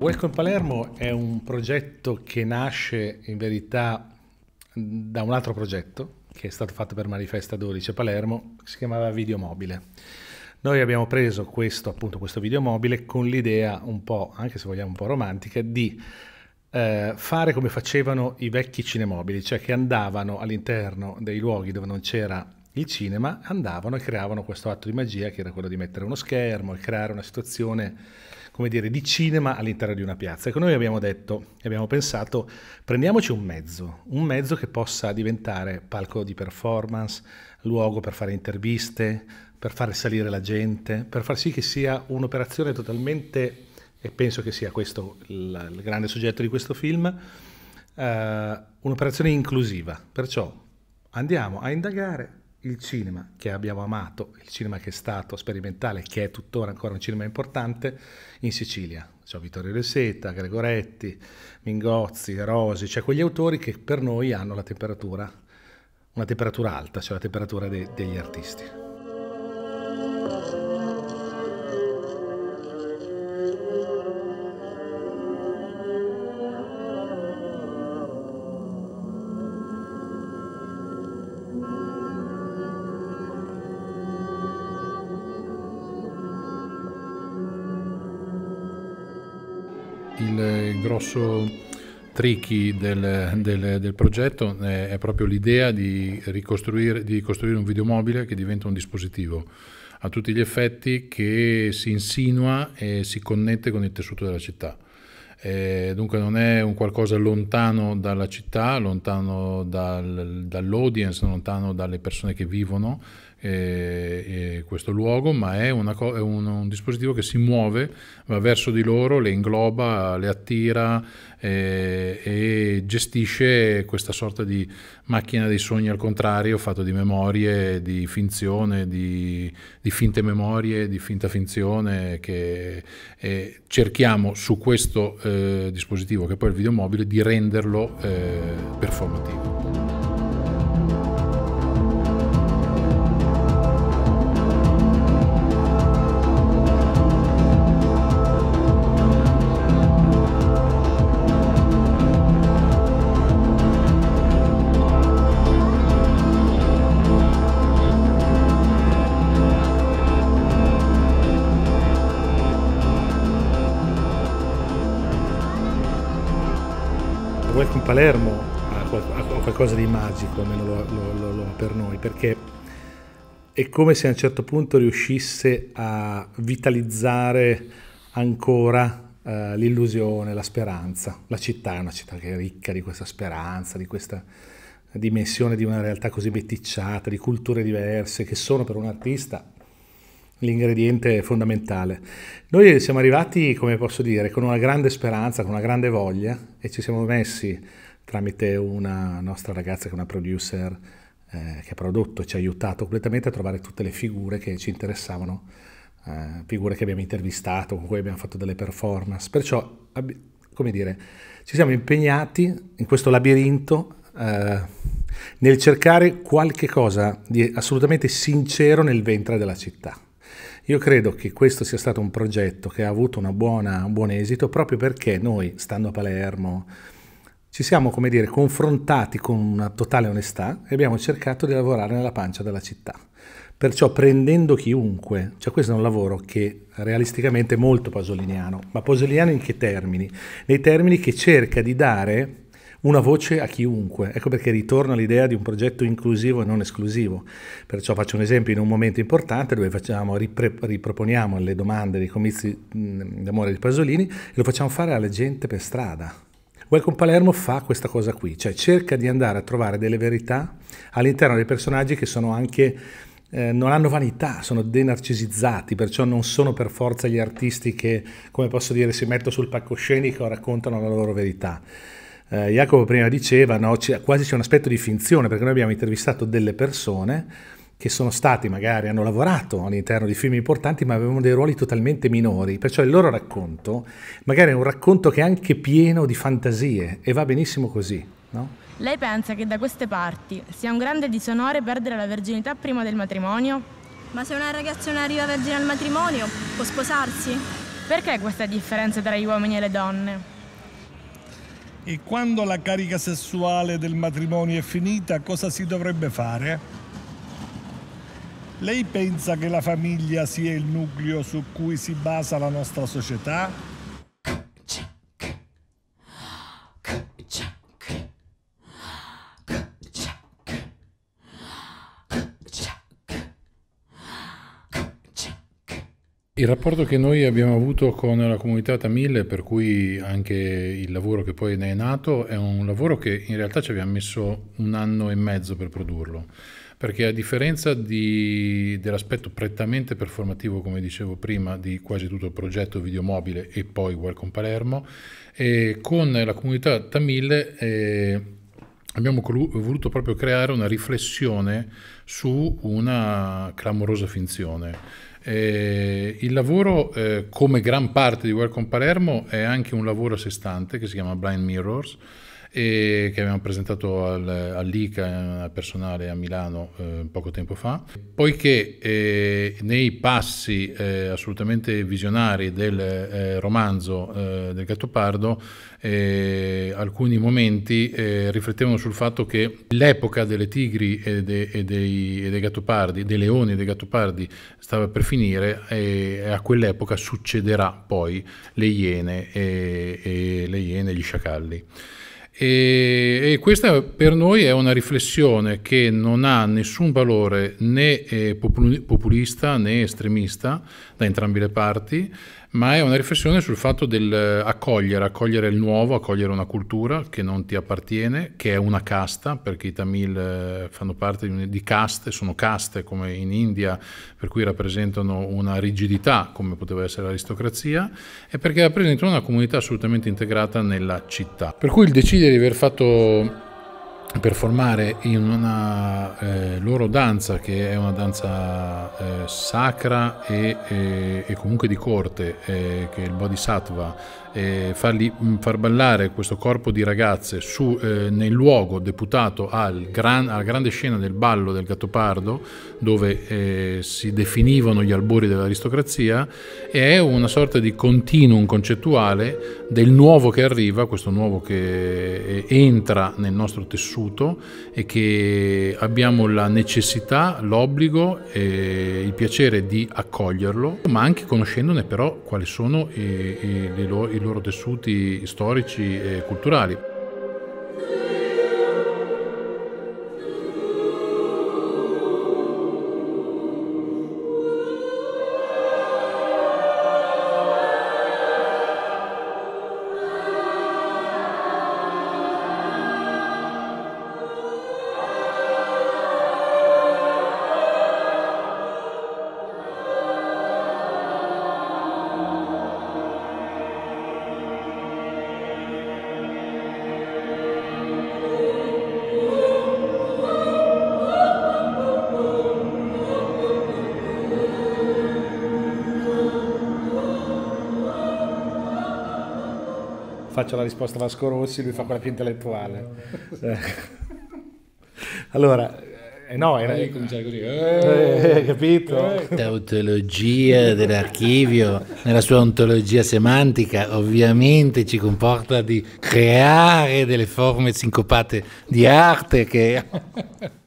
Welcome Palermo è un progetto che nasce in verità da un altro progetto che è stato fatto per Manifesta 12 a Palermo, si chiamava Videomobile. Noi abbiamo preso questo, appunto, questo videomobile con l'idea un po', anche se vogliamo un po' romantica, di eh, fare come facevano i vecchi cinemobili, cioè che andavano all'interno dei luoghi dove non c'era il cinema, andavano e creavano questo atto di magia che era quello di mettere uno schermo e creare una situazione come dire, di cinema all'interno di una piazza. Ecco, noi abbiamo detto, e abbiamo pensato, prendiamoci un mezzo, un mezzo che possa diventare palco di performance, luogo per fare interviste, per far salire la gente, per far sì che sia un'operazione totalmente, e penso che sia questo il, il grande soggetto di questo film, eh, un'operazione inclusiva. Perciò andiamo a indagare il cinema che abbiamo amato, il cinema che è stato sperimentale, che è tuttora ancora un cinema importante, in Sicilia. C'è Vittorio De Seta, Gregoretti, Mingozzi, Rosi, cioè quegli autori che per noi hanno la temperatura, una temperatura alta, cioè la temperatura de degli artisti. il grosso tricky del, del, del progetto è, è proprio l'idea di, ricostruire, di costruire un videomobile che diventa un dispositivo a tutti gli effetti che si insinua e si connette con il tessuto della città. Eh, dunque non è un qualcosa lontano dalla città, lontano dal, dall'audience, lontano dalle persone che vivono, eh, questo luogo, ma è, co- è un, un, dispositivo che si muove, va verso di loro, le ingloba, le attira eh, e gestisce questa sorta di macchina dei sogni al contrario, fatto di memorie, di finzione, di, di finte memorie, di finta finzione, che eh, cerchiamo su questo eh, dispositivo, che poi è il videomobile, di renderlo eh, performativo. in Palermo ha, qualcosa di magico, almeno lo, lo, lo ha per noi, perché è come se a un certo punto riuscisse a vitalizzare ancora Uh, l'illusione, la speranza. La città è una città che è ricca di questa speranza, di questa dimensione di una realtà così meticciata, di culture diverse che sono per un artista l'ingrediente fondamentale. Noi siamo arrivati, come posso dire, con una grande speranza, con una grande voglia e ci siamo messi tramite una nostra ragazza che è una producer eh, che ha prodotto e ci ha aiutato completamente a trovare tutte le figure che ci interessavano, eh, figure che abbiamo intervistato, con cui abbiamo fatto delle performance. Perciò, come dire, ci siamo impegnati in questo labirinto eh, nel cercare qualche cosa di assolutamente sincero nel ventre della città. Io credo che questo sia stato un progetto che ha avuto buona, un buon esito proprio perché noi, stando a Palermo, ci siamo, come dire, confrontati con una totale onestà e abbiamo cercato di lavorare nella pancia della città. Perciò prendendo chiunque, cioè questo è un lavoro che realisticamente è molto pasoliniano, ma pasoliniano in che termini? Nei termini che cerca di dare una voce a chiunque. Ecco perché ritorno all'idea di un progetto inclusivo e non esclusivo. Perciò faccio un esempio in un momento importante dove facciamo, ripre, riproponiamo le domande dei comizi d'amore di Pasolini e lo facciamo fare alla gente per strada. Welcome Palermo fa questa cosa qui, cioè cerca di andare a trovare delle verità all'interno dei personaggi che sono anche eh, non hanno vanità, sono denarcisizzati, perciò non sono per forza gli artisti che, come posso dire, si mettono sul palcoscenico e raccontano la loro verità eh, Jacopo prima diceva, no, c'è, quasi c'è un aspetto di finzione, perché noi abbiamo intervistato delle persone che sono stati, magari hanno lavorato all'interno di film importanti, ma avevano dei ruoli totalmente minori, perciò il loro racconto magari è un racconto che è anche pieno di fantasie e va benissimo così. No? Lei pensa che da queste parti sia un grande disonore perdere la verginità prima del matrimonio? Ma se una ragazza non arriva vergine al matrimonio, può sposarsi? Perché questa differenza tra gli uomini e le donne? E quando la carica sessuale del matrimonio è finita, cosa si dovrebbe fare? Lei pensa che la famiglia sia il nucleo su cui si basa la nostra società? Il rapporto che noi abbiamo avuto con la comunità Tamil, per cui anche il lavoro che poi ne è nato, è un lavoro che in realtà ci abbiamo messo un anno e mezzo per produrlo, perché a differenza di, dell'aspetto prettamente performativo, come dicevo prima, di quasi tutto il progetto videomobile e poi Welcome Palermo, eh, con la comunità Tamil... Eh, abbiamo voluto proprio creare una riflessione su una clamorosa finzione eh, il lavoro, eh, come gran parte di Welcome Palermo, è anche un lavoro a sé stante che si chiama Blind Mirrors, che abbiamo presentato al, all'ICA eh, personale a Milano eh, poco tempo fa, poiché eh, nei passi eh, assolutamente visionari del eh, romanzo eh, del Gattopardo alcuni momenti riflettevano sul fatto che l'epoca delle tigri e, de, e, dei, e, dei, gattopardi, dei leoni e dei gattopardi stava per finire e a quell'epoca succederà poi le iene e, e le iene e gli sciacalli. E, e, questa per noi è una riflessione che non ha nessun valore né eh, populista né estremista da entrambe le parti, ma è una riflessione sul fatto dell'accogliere, eh, accogliere il nuovo, accogliere una cultura che non ti appartiene, che è una casta, perché i Tamil eh, fanno parte di, di caste, sono caste come in India, per cui rappresentano una rigidità come poteva essere l'aristocrazia, e perché rappresentano una comunità assolutamente integrata nella città. Per cui il decidere di aver fatto performare in una eh, loro danza che è una danza eh, sacra e, e, eh, e, comunque di corte eh, che è il Bodhisattva eh, farli, mm, far ballare questo corpo di ragazze su, eh, nel luogo deputato al gran, alla grande scena del ballo del Gattopardo, dove eh, si definivano gli albori dell'aristocrazia, è una sorta di continuum concettuale del nuovo che arriva, questo nuovo che eh, entra nel nostro tessuto e che abbiamo la necessità, l'obbligo e il piacere di accoglierlo, ma anche conoscendone però quali sono eh, eh, i, i, i loro loro tessuti storici e culturali. faccio la risposta a Vasco Rossi, lui fa quella più intellettuale. Eh. allora, eh no, era... Eh, cominciare così, eh, eh, eh capito? L'autologia eh. dell'archivio, nella sua ontologia semantica, ovviamente ci comporta di creare delle forme sincopate di arte che...